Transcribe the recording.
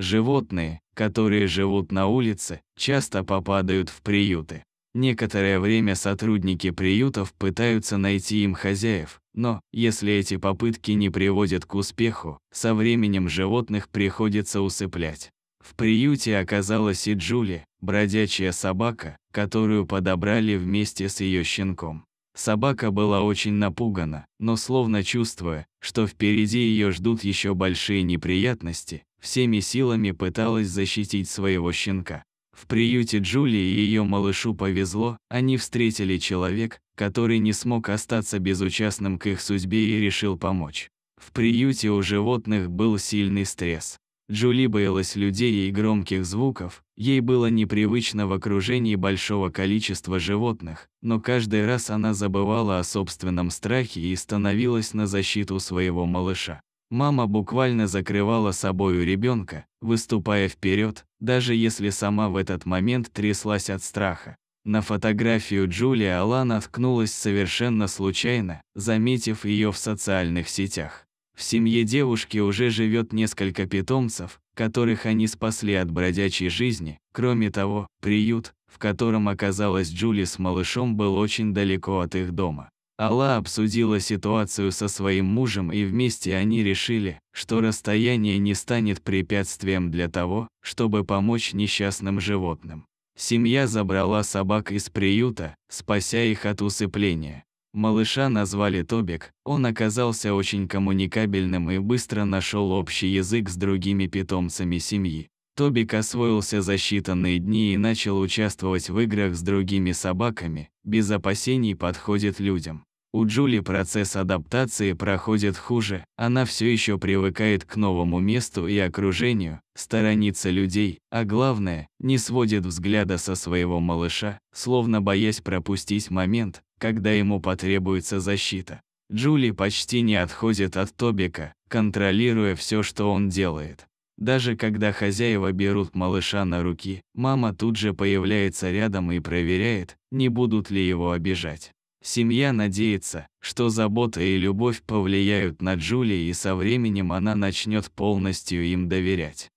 Животные, которые живут на улице, часто попадают в приюты. Некоторое время сотрудники приютов пытаются найти им хозяев, но, если эти попытки не приводят к успеху, со временем животных приходится усыплять. В приюте оказалась и Джули, бродячая собака, которую подобрали вместе с ее щенком. Собака была очень напугана, но словно чувствуя, что впереди ее ждут еще большие неприятности, всеми силами пыталась защитить своего щенка. В приюте Джули и ее малышу повезло, они встретили человек, который не смог остаться безучастным к их судьбе и решил помочь. В приюте у животных был сильный стресс. Джули боялась людей и громких звуков, ей было непривычно в окружении большого количества животных, но каждый раз она забывала о собственном страхе и становилась на защиту своего малыша. Мама буквально закрывала собою ребенка, выступая вперед, даже если сама в этот момент тряслась от страха. На фотографию Джулия Алана наткнулась совершенно случайно, заметив ее в социальных сетях. В семье девушки уже живет несколько питомцев, которых они спасли от бродячей жизни. Кроме того, приют, в котором оказалась Джули с малышом, был очень далеко от их дома. Алла обсудила ситуацию со своим мужем и вместе они решили, что расстояние не станет препятствием для того, чтобы помочь несчастным животным. Семья забрала собак из приюта, спася их от усыпления. Малыша назвали Тобик, он оказался очень коммуникабельным и быстро нашел общий язык с другими питомцами семьи. Тобик освоился за считанные дни и начал участвовать в играх с другими собаками, без опасений подходит людям. У Джули процесс адаптации проходит хуже, она все еще привыкает к новому месту и окружению, сторонится людей, а главное, не сводит взгляда со своего малыша, словно боясь пропустить момент, когда ему потребуется защита. Джули почти не отходит от Тобика, контролируя все, что он делает. Даже когда хозяева берут малыша на руки, мама тут же появляется рядом и проверяет, не будут ли его обижать. Семья надеется, что забота и любовь повлияют на Джули и со временем она начнет полностью им доверять.